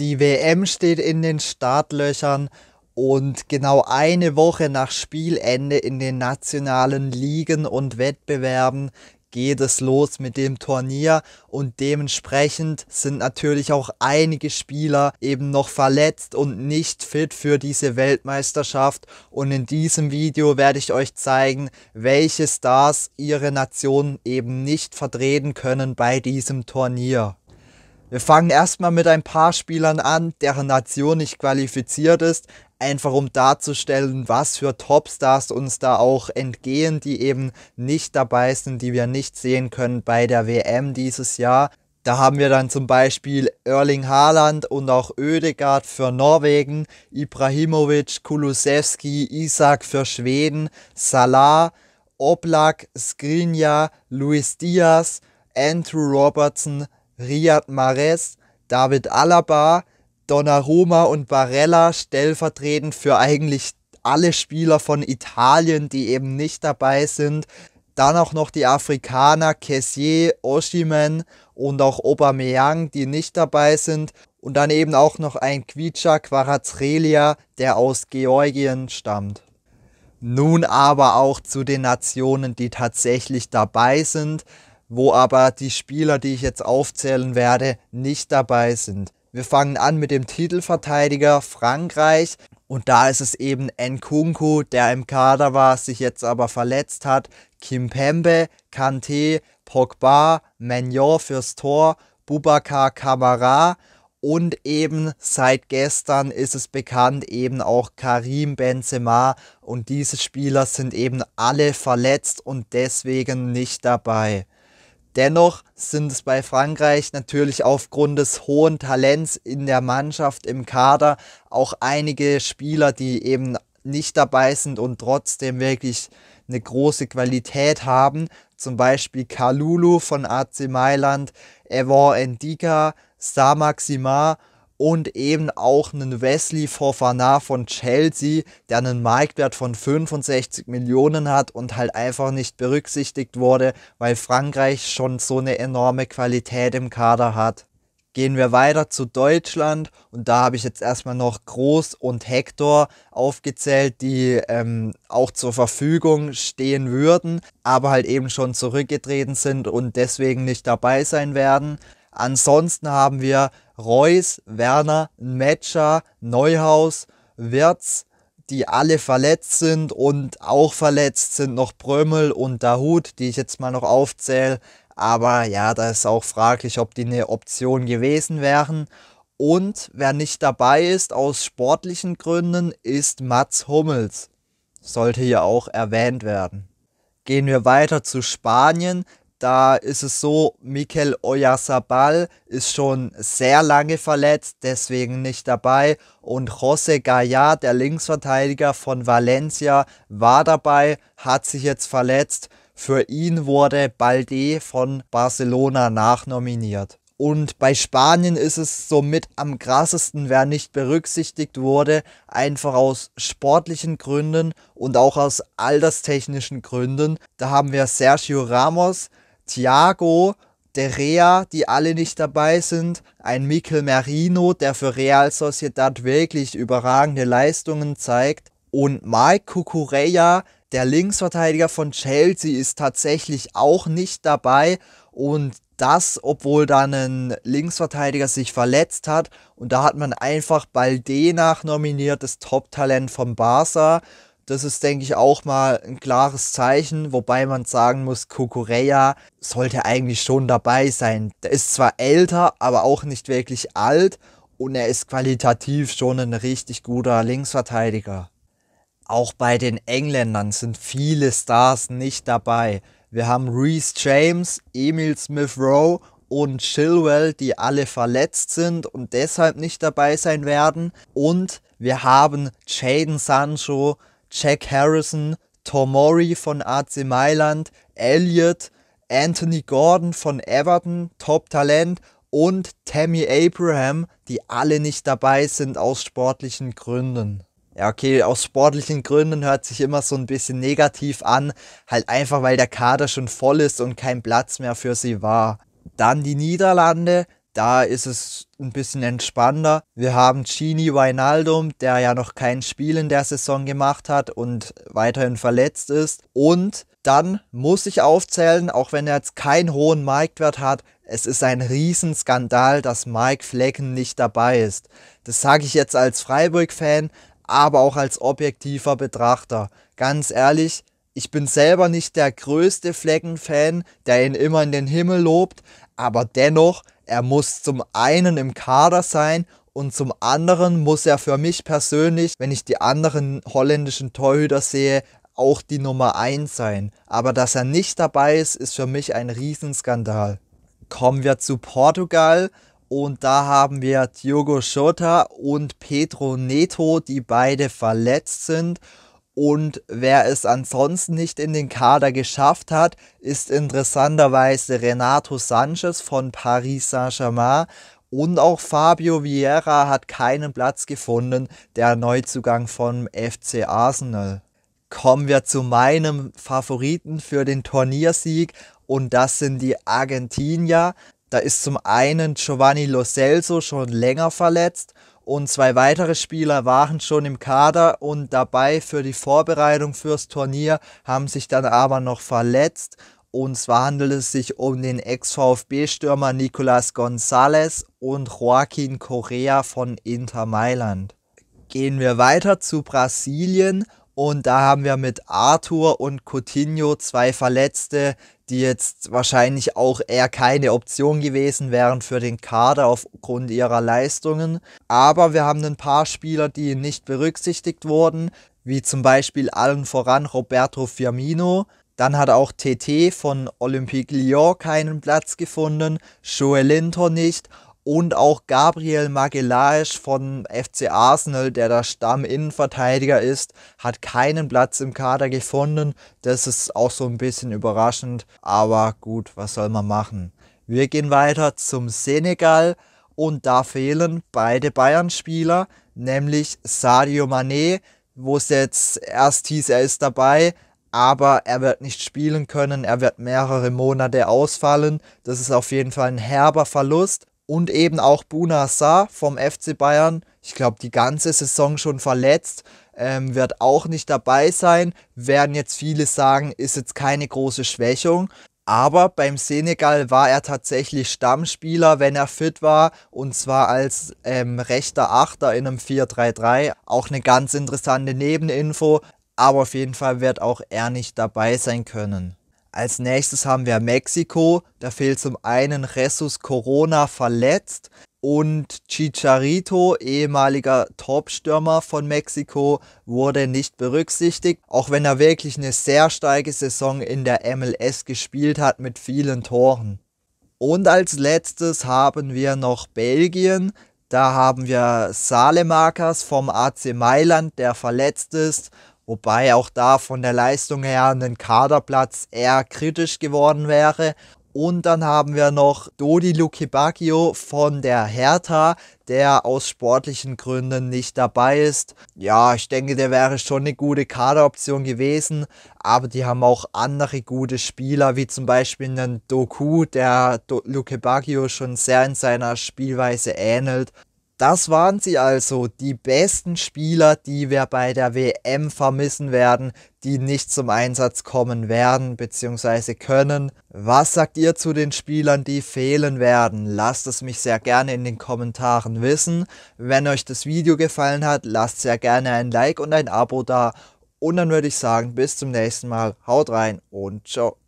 Die WM steht in den Startlöchern und genau eine Woche nach Spielende in den nationalen Ligen und Wettbewerben geht es los mit dem Turnier und dementsprechend sind natürlich auch einige Spieler eben noch verletzt und nicht fit für diese Weltmeisterschaft und in diesem Video werde ich euch zeigen, welche Stars ihre Nation eben nicht vertreten können bei diesem Turnier. Wir fangen erstmal mit ein paar Spielern an, deren Nation nicht qualifiziert ist, einfach um darzustellen, was für Topstars uns da auch entgehen, die eben nicht dabei sind, die wir nicht sehen können bei der WM dieses Jahr. Da haben wir dann zum Beispiel Erling Haaland und auch Oedegaard für Norwegen, Ibrahimovic, Kulusewski, Isak für Schweden, Salah, Oblak, Skrinja, Luis Diaz, Andrew Robertson, Riyad Mahrez, David Alaba, Donnarumma und Barella stellvertretend für eigentlich alle Spieler von Italien, die eben nicht dabei sind. Dann auch noch die Afrikaner Kessier, Oshimen und auch Aubameyang, die nicht dabei sind. Und dann eben auch noch ein Quicha Quarazrelia, der aus Georgien stammt. Nun aber auch zu den Nationen, die tatsächlich dabei sind wo aber die Spieler, die ich jetzt aufzählen werde, nicht dabei sind. Wir fangen an mit dem Titelverteidiger Frankreich und da ist es eben Nkunku, der im Kader war, sich jetzt aber verletzt hat, Kim Pembe, Kante, Pogba, Magnon fürs Tor, Bubakar Kamara und eben seit gestern ist es bekannt, eben auch Karim Benzema und diese Spieler sind eben alle verletzt und deswegen nicht dabei. Dennoch sind es bei Frankreich natürlich aufgrund des hohen Talents in der Mannschaft, im Kader auch einige Spieler, die eben nicht dabei sind und trotzdem wirklich eine große Qualität haben. Zum Beispiel Kalulu von AC Mailand, Evan Endika, Star Maxima und eben auch einen Wesley Fofana von Chelsea, der einen Marktwert von 65 Millionen hat und halt einfach nicht berücksichtigt wurde, weil Frankreich schon so eine enorme Qualität im Kader hat. Gehen wir weiter zu Deutschland und da habe ich jetzt erstmal noch Groß und Hector aufgezählt, die ähm, auch zur Verfügung stehen würden, aber halt eben schon zurückgetreten sind und deswegen nicht dabei sein werden. Ansonsten haben wir Reus, Werner, Metscher, Neuhaus, Wirtz, die alle verletzt sind und auch verletzt sind noch Brömel und Dahut, die ich jetzt mal noch aufzähle. Aber ja, da ist auch fraglich, ob die eine Option gewesen wären. Und wer nicht dabei ist aus sportlichen Gründen, ist Mats Hummels. Sollte hier auch erwähnt werden. Gehen wir weiter zu Spanien. Da ist es so, Mikel Oyarzabal ist schon sehr lange verletzt, deswegen nicht dabei. Und José Gallard, der Linksverteidiger von Valencia, war dabei, hat sich jetzt verletzt. Für ihn wurde Balde von Barcelona nachnominiert. Und bei Spanien ist es somit am krassesten, wer nicht berücksichtigt wurde, einfach aus sportlichen Gründen und auch aus alterstechnischen Gründen. Da haben wir Sergio Ramos, Thiago, der Rea, die alle nicht dabei sind, ein Mikel Merino, der für Real Sociedad wirklich überragende Leistungen zeigt und Mike Kukureya, der Linksverteidiger von Chelsea, ist tatsächlich auch nicht dabei und das, obwohl dann ein Linksverteidiger sich verletzt hat und da hat man einfach Balde nach nominiert, das Top-Talent von Barca das ist, denke ich, auch mal ein klares Zeichen, wobei man sagen muss, Kokorea sollte eigentlich schon dabei sein. Der ist zwar älter, aber auch nicht wirklich alt und er ist qualitativ schon ein richtig guter Linksverteidiger. Auch bei den Engländern sind viele Stars nicht dabei. Wir haben Reese James, Emil Smith Rowe und Chilwell, die alle verletzt sind und deshalb nicht dabei sein werden. Und wir haben Jaden Sancho, Jack Harrison, Tomori von AC Mailand, Elliott, Anthony Gordon von Everton, Top-Talent und Tammy Abraham, die alle nicht dabei sind aus sportlichen Gründen. Ja, okay, aus sportlichen Gründen hört sich immer so ein bisschen negativ an, halt einfach weil der Kader schon voll ist und kein Platz mehr für sie war. Dann die Niederlande, da ist es ein bisschen entspannter. Wir haben Gini Wijnaldum, der ja noch kein Spiel in der Saison gemacht hat und weiterhin verletzt ist. Und dann muss ich aufzählen, auch wenn er jetzt keinen hohen Marktwert hat, es ist ein Riesenskandal, dass Mike Flecken nicht dabei ist. Das sage ich jetzt als Freiburg-Fan, aber auch als objektiver Betrachter. Ganz ehrlich, ich bin selber nicht der größte Flecken-Fan, der ihn immer in den Himmel lobt, aber dennoch er muss zum einen im Kader sein und zum anderen muss er für mich persönlich, wenn ich die anderen holländischen Torhüter sehe, auch die Nummer 1 sein. Aber dass er nicht dabei ist, ist für mich ein Riesenskandal. Kommen wir zu Portugal und da haben wir Diogo Jota und Pedro Neto, die beide verletzt sind und wer es ansonsten nicht in den Kader geschafft hat, ist interessanterweise Renato Sanchez von Paris Saint-Germain und auch Fabio Vieira hat keinen Platz gefunden, der Neuzugang vom FC Arsenal. Kommen wir zu meinem Favoriten für den Turniersieg und das sind die Argentinier. Da ist zum einen Giovanni Lo Celso schon länger verletzt und zwei weitere Spieler waren schon im Kader und dabei für die Vorbereitung fürs Turnier, haben sich dann aber noch verletzt. Und zwar handelt es sich um den Ex-VfB-Stürmer Nicolas González und Joaquin Correa von Inter Mailand. Gehen wir weiter zu Brasilien und da haben wir mit Arthur und Coutinho zwei Verletzte, die jetzt wahrscheinlich auch eher keine Option gewesen wären für den Kader aufgrund ihrer Leistungen. Aber wir haben ein paar Spieler, die nicht berücksichtigt wurden, wie zum Beispiel allen voran Roberto Firmino. Dann hat auch TT von Olympique Lyon keinen Platz gefunden, Joel Linton nicht und auch Gabriel Magelaes von FC Arsenal, der der Stamminnenverteidiger ist, hat keinen Platz im Kader gefunden. Das ist auch so ein bisschen überraschend, aber gut, was soll man machen? Wir gehen weiter zum Senegal und da fehlen beide Bayern-Spieler, nämlich Sadio Mané, wo es jetzt erst hieß, er ist dabei, aber er wird nicht spielen können, er wird mehrere Monate ausfallen. Das ist auf jeden Fall ein herber Verlust und eben auch Buna Sa vom FC Bayern. Ich glaube, die ganze Saison schon verletzt, ähm, wird auch nicht dabei sein. Werden jetzt viele sagen, ist jetzt keine große Schwächung. Aber beim Senegal war er tatsächlich Stammspieler, wenn er fit war, und zwar als ähm, rechter Achter in einem 4-3-3. Auch eine ganz interessante Nebeninfo, aber auf jeden Fall wird auch er nicht dabei sein können. Als nächstes haben wir Mexiko. Da fehlt zum einen Jesus Corona verletzt und Chicharito, ehemaliger Topstürmer von Mexiko, wurde nicht berücksichtigt, auch wenn er wirklich eine sehr starke Saison in der MLS gespielt hat mit vielen Toren. Und als letztes haben wir noch Belgien. Da haben wir Salemakers vom AC Mailand, der verletzt ist Wobei auch da von der Leistung her ein Kaderplatz eher kritisch geworden wäre. Und dann haben wir noch Dodi Lukibakio von der Hertha, der aus sportlichen Gründen nicht dabei ist. Ja, ich denke, der wäre schon eine gute Kaderoption gewesen, aber die haben auch andere gute Spieler, wie zum Beispiel einen Doku, der Do Lukebagio schon sehr in seiner Spielweise ähnelt. Das waren sie also, die besten Spieler, die wir bei der WM vermissen werden, die nicht zum Einsatz kommen werden bzw. können. Was sagt ihr zu den Spielern, die fehlen werden? Lasst es mich sehr gerne in den Kommentaren wissen. Wenn euch das Video gefallen hat, lasst sehr gerne ein Like und ein Abo da. Und dann würde ich sagen, bis zum nächsten Mal. Haut rein und ciao.